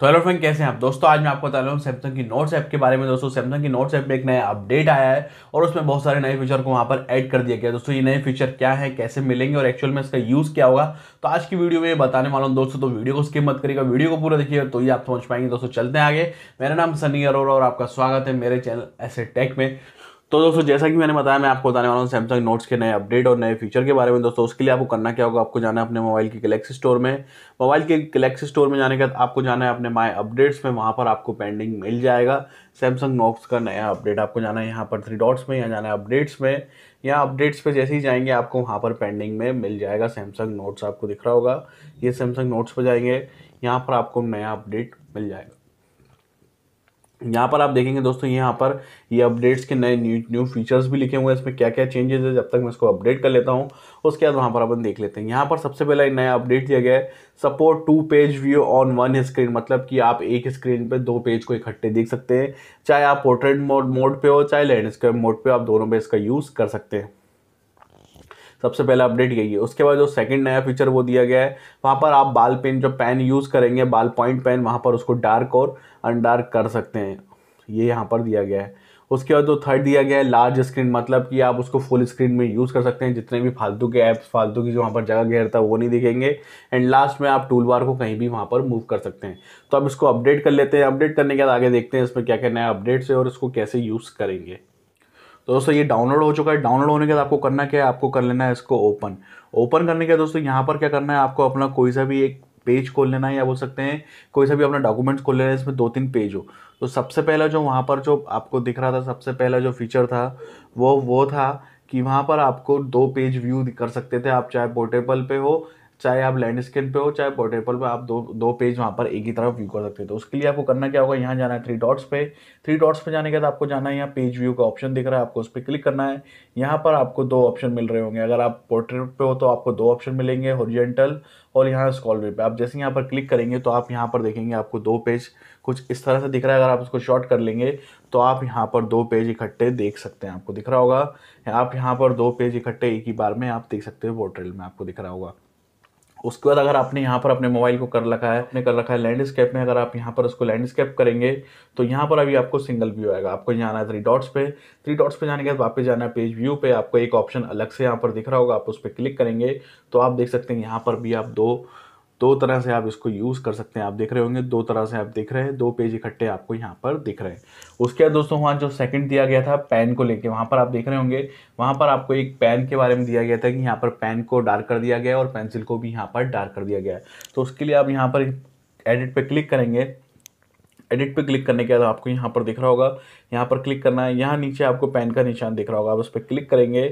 तो hello friend कैसे हैं आप दोस्तों आज मैं आपको बता रहा हूँ सैमसंग की नोट्स ऐप के बारे में दोस्तों सैमसंग की नोट्स ऐप में एक नया अपडेट आया है और उसमें बहुत सारे नए फीचर को वहाँ पर ऐड कर दिया गया दोस्तों ये नए फीचर क्या है कैसे मिलेंगे और एक्चुअल में इसका यूज़ क्या होगा तो आज की वीडियो में बताने वाला हूँ दोस्तों तो वीडियो को स्किप मत करेगा वीडियो को पूरा देखिएगा तो ये आप समझ पाएंगे दोस्तों चलते हैं आगे मेरा नाम सनी अरोरा और आपका स्वागत है मेरे चैनल ऐसे टेक में तो दोस्तों जैसा कि मैंने बताया मैं आपको बताने वाला हूँ सैमसंग नोट्स के नए अपडेट और नए फीचर के बारे में दोस्तों उसके लिए आपको करना क्या होगा आपको जाना है अपने मोबाइल के गलेक्सी स्टोर में मोबाइल के गलेक्सी स्टोर में जाने के बाद आपको जाना है अपने माय अपडेट्स में वहाँ पर आपको पेंडिंग मिल जाएगा सैमसंग नोट्स का नया अपडेट आपको जाना है यहाँ पर थ्री डॉट्स में यहाँ जाना है अपडेट्स में या अपडेट्स पर जैसे ही जाएंगे आपको वहाँ पर पेंडिंग में मिल जाएगा सैमसंग नोट्स आपको दिख रहा होगा ये सैमसंग नोट्स पर जाएंगे यहाँ पर आपको नया अपडेट मिल जाएगा यहाँ पर आप देखेंगे दोस्तों यहाँ पर ये अपडेट्स के नए न्यू न्यू फीचर्स भी लिखे हुए हैं इसमें क्या क्या चेंजेस है जब तक मैं इसको अपडेट कर लेता हूँ उसके बाद वहाँ पर अपन देख लेते हैं यहाँ पर सबसे पहला नया अपडेट दिया गया है support to page view on one screen मतलब कि आप एक स्क्रीन पर दो पेज को इकट्ठे देख सकते हैं चाहे आप पोर्ट्रेट मोड मोड पर हो चाहे लैंडस्केप मोड पर आप दोनों पर इसका यूज़ कर सकते हैं सबसे पहला अपडेट यही है उसके बाद जो सेकंड नया फीचर वो दिया गया है वहाँ पर आप बाल पेन जो पेन यूज़ करेंगे बाल पॉइंट पेन वहाँ पर उसको डार्क और अनडार्क कर सकते हैं ये यहाँ पर दिया गया है उसके बाद जो थर्ड दिया गया है लार्ज स्क्रीन मतलब कि आप उसको फुल स्क्रीन में यूज़ कर सकते हैं जितने भी फालतू के ऐप्स फालतू की जो वहाँ पर जगह घेरता है वो नहीं दिखेंगे एंड लास्ट में आप टूल बार को कहीं भी वहाँ पर मूव कर सकते हैं तो अब इसको अपडेट कर लेते हैं अपडेट करने के बाद आगे देखते हैं इसमें क्या क्या नया अपडेट्स है और इसको कैसे यूज़ करेंगे तो दोस्तों ये डाउनलोड हो चुका है डाउनलोड होने के बाद आपको करना क्या है आपको कर लेना है इसको ओपन ओपन करने के बाद दोस्तों यहाँ पर क्या करना है आपको अपना कोई सा भी एक पेज खोल लेना है या बोल सकते हैं कोई सा भी अपना डॉक्यूमेंट्स खोल लेना है इसमें दो तीन पेज हो तो सबसे पहला जो वहाँ पर जो आपको दिख रहा था सबसे पहला जो फीचर था वो वो था कि वहाँ पर आपको दो पेज व्यू कर सकते थे आप चाहे पोर्टेबल पे हो चाहे आप लैंडस्केप पे हो चाहे पोर्टेबल पे आप दो दो पेज वहाँ पर एक ही तरफ व्यू कर सकते हो तो उसके लिए आपको करना क्या होगा यहाँ जाना है थ्री डॉट्स पे थ्री डॉट्स पे जाने के बाद आपको जाना है यहाँ पेज व्यू का ऑप्शन दिख रहा है आपको उस पर क्लिक करना है यहाँ पर आपको दो ऑप्शन मिल रहे होंगे अगर आप पोर्ट्रेट पे हो तो आपको दो ऑप्शन मिलेंगे होरिजेंटल और यहाँ स्कॉल पे आप जैसे यहाँ पर क्लिक करेंगे तो आप यहाँ पर देखेंगे आपको दो पेज कुछ इस तरह से दिख रहा है अगर आप उसको शॉर्ट कर लेंगे तो आप यहाँ पर दो पेज इकट्ठे देख सकते हैं आपको दिख रहा होगा आप यहाँ पर दो पेज इकट्ठे एक ही बार में आप देख सकते हो पोर्ट्रेट में आपको दिख रहा होगा उसके बाद अगर आपने यहाँ पर अपने मोबाइल को कर रखा है आपने कर रखा है लैंडस्केप में अगर आप यहाँ पर उसको लैंडस्केप करेंगे तो यहाँ पर अभी आपको सिंगल व्यू आएगा आपको यहाँ आना है थ्री डॉट्स पे थ्री डॉट्स पे जाने के बाद वापस जाना है पेज व्यू पे आपको एक ऑप्शन अलग से यहाँ पर दिख रहा होगा आप उस पर क्लिक करेंगे तो आप देख सकते हैं यहाँ पर भी आप दो दो तरह से आप इसको यूज़ कर सकते हैं आप देख रहे होंगे दो तरह से आप देख रहे हैं दो पेज इकट्ठे आपको यहाँ पर दिख रहे हैं उसके बाद दोस्तों वहाँ जो सेकंड दिया गया था पेन को लेके वहाँ पर आप देख रहे होंगे वहाँ पर आपको एक पेन के बारे में दिया गया था कि यहाँ पर पेन को डार्क कर दिया गया और पेंसिल को भी यहाँ पर डार्क कर दिया गया तो उसके लिए आप यहाँ पर एडिट पर क्लिक करेंगे एडिट पे क्लिक करने के बाद आपको यहाँ पर दिख रहा होगा यहाँ पर क्लिक करना है यहाँ नीचे आपको पेन का निशान दिख रहा होगा आप उस पर क्लिक करेंगे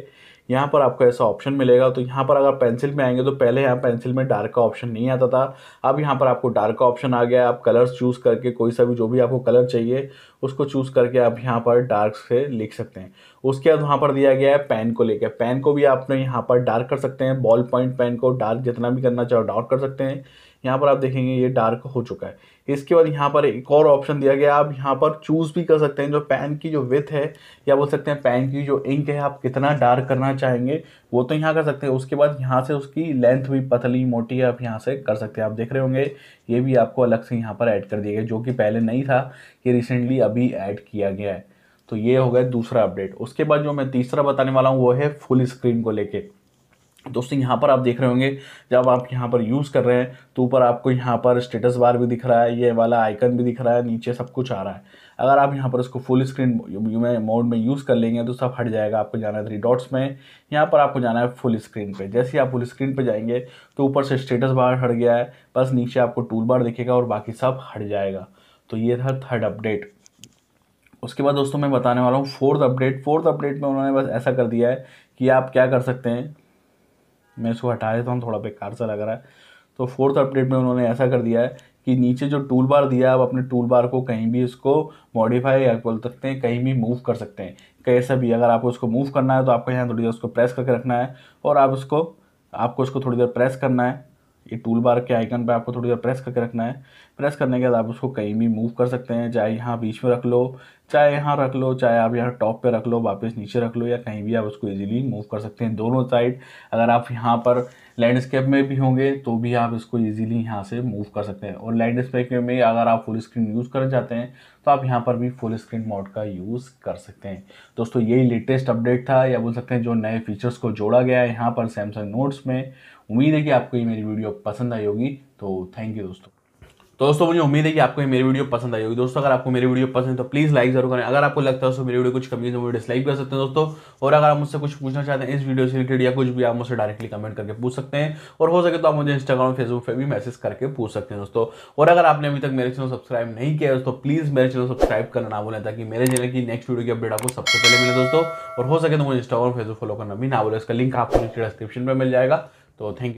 यहाँ पर आपको ऐसा ऑप्शन मिलेगा तो यहाँ पर अगर पेंसिल में आएंगे तो पहले यहाँ पेंसिल में डार्क का ऑप्शन नहीं आता था अब यहाँ पर आपको डार्क का ऑप्शन आ गया आप कलर्स चूज़ करके कोई सा भी जो भी आपको कलर चाहिए उसको चूज़ करके आप यहाँ पर डार्क से लिख सकते हैं उसके बाद वहाँ पर दिया गया है पेन को लेकर पेन को भी आपने यहाँ पर डार्क कर सकते हैं बॉल पॉइंट पेन को डार्क जितना भी करना चाहो डार्क कर सकते हैं यहाँ पर आप देखेंगे ये डार्क हो चुका है इसके बाद यहाँ पर एक और ऑप्शन दिया गया आप यहाँ पर चूज़ भी कर सकते हैं जो पेन की जो विथ है या बोल सकते हैं पेन की जो इंक है आप कितना डार्क करना चाहेंगे वो तो यहाँ कर सकते हैं उसके बाद यहाँ से उसकी लेंथ भी पतली मोटी आप यहाँ से कर सकते हैं आप देख रहे होंगे ये भी आपको अलग से यहाँ पर ऐड कर दिया गया जो कि पहले नहीं था ये रिसेंटली अभी ऐड किया गया है तो ये हो गया दूसरा अपडेट उसके बाद जो मैं तीसरा बताने वाला हूँ वो है फुल स्क्रीन को लेके दोस्तों यहाँ पर आप देख रहे होंगे जब आप यहाँ पर यूज़ कर रहे हैं तो ऊपर आपको यहाँ पर स्टेटस बार भी दिख रहा है ये वाला आइकन भी दिख रहा है नीचे सब कुछ आ रहा है अगर आप यहाँ पर इसको फुल स्क्रीन में मोड में यूज़ कर लेंगे तो सब हट जाएगा आपको जाना है थ्री डॉट्स में यहाँ पर आपको जाना है फुल स्क्रीन पे जैसे ही आप फुल स्क्रीन पे जाएंगे तो ऊपर से स्टेटस बार हट गया है बस नीचे आपको टूल बार दिखेगा और बाकी सब हट जाएगा तो ये था थर्ड अपडेट उसके बाद दोस्तों मैं बताने वाला हूँ फोर्थ अपडेट फोर्थ अपडेट में उन्होंने बस ऐसा कर दिया है कि आप क्या कर सकते हैं मैं इसको हटा देता हूँ थोड़ा बेकार सा लग रहा है तो फोर्थ अपडेट में उन्होंने ऐसा कर दिया है कि नीचे जो टूल बार दिया है आप अपने टूल बार को कहीं भी इसको मॉडिफाई या बोल सकते हैं कहीं भी मूव कर सकते हैं कैसा भी अगर आपको उसको मूव करना है तो आपको यहाँ थोड़ी देर उसको प्रेस करके रखना है और आप उसको आपको उसको थोड़ी देर प्रेस करना है ये टूल बार के आइकन पर आपको थोड़ी देर प्रेस करके रखना है प्रेस करने के बाद आप उसको कहीं भी मूव कर सकते हैं चाहे यहाँ बीच में रख लो चाहे यहाँ रख लो चाहे आप यहाँ टॉप पे रख लो वापस नीचे रख लो या कहीं भी आप उसको इजीली मूव कर सकते हैं दोनों साइड अगर आप यहाँ पर लैंडस्केप में भी होंगे तो भी आप इसको इजीली यहाँ से मूव कर सकते हैं और लैंडस्केप में अगर आप फुल स्क्रीन यूज़ करना चाहते हैं तो आप यहाँ पर भी फुल स्क्रीन मोड का यूज़ कर सकते हैं दोस्तों यही लेटेस्ट अपडेट था या बोल सकते हैं जो नए फीचर्स को जोड़ा गया है यहाँ पर सैमसंग नोट्स में उम्मीद है कि आपको ये मेरी वीडियो पसंद आई होगी तो थैंक यू दोस्तों तो दोस्तों मुझे उम्मीद है कि आपको ये मेरी वीडियो पसंद आई होगी दोस्तों अगर आपको मेरी वीडियो पसंद है तो प्लीज़ लाइक जरूर करें अगर आपको लगता है दोस्तों मेरी वीडियो कुछ कमी है वो तो डिसलाइक कर सकते हैं दोस्तों और अगर आप मुझसे कुछ पूछना चाहते हैं इस वीडियो से रिलेटेड या कुछ भी आप मुझसे डायरेक्टली कमेंट करके पूछ सकते हैं और हो सके तो आप मुझे इंस्टाग्राम फेसबुक पर भी मैसेज करके पूछ सकते हैं दोस्तों और अगर आपने अभी तक मेरे चैनल सब्सक्राइब नहीं किया दोस्तों प्लीज़ मेरे चैनल सब्सक्राइब करना ना बोले ताकि मेरे चैनल की नेक्स्ट वीडियो की अपडेट आपको सबसे पहले मिले दोस्तों और हो सके तो मुझे इंस्टाग्राम फेसबुक फॉलो करना भी ना बोले इसका लिंक आपको डिस्क्रिप्शन में मिल जाएगा तो थैंक यू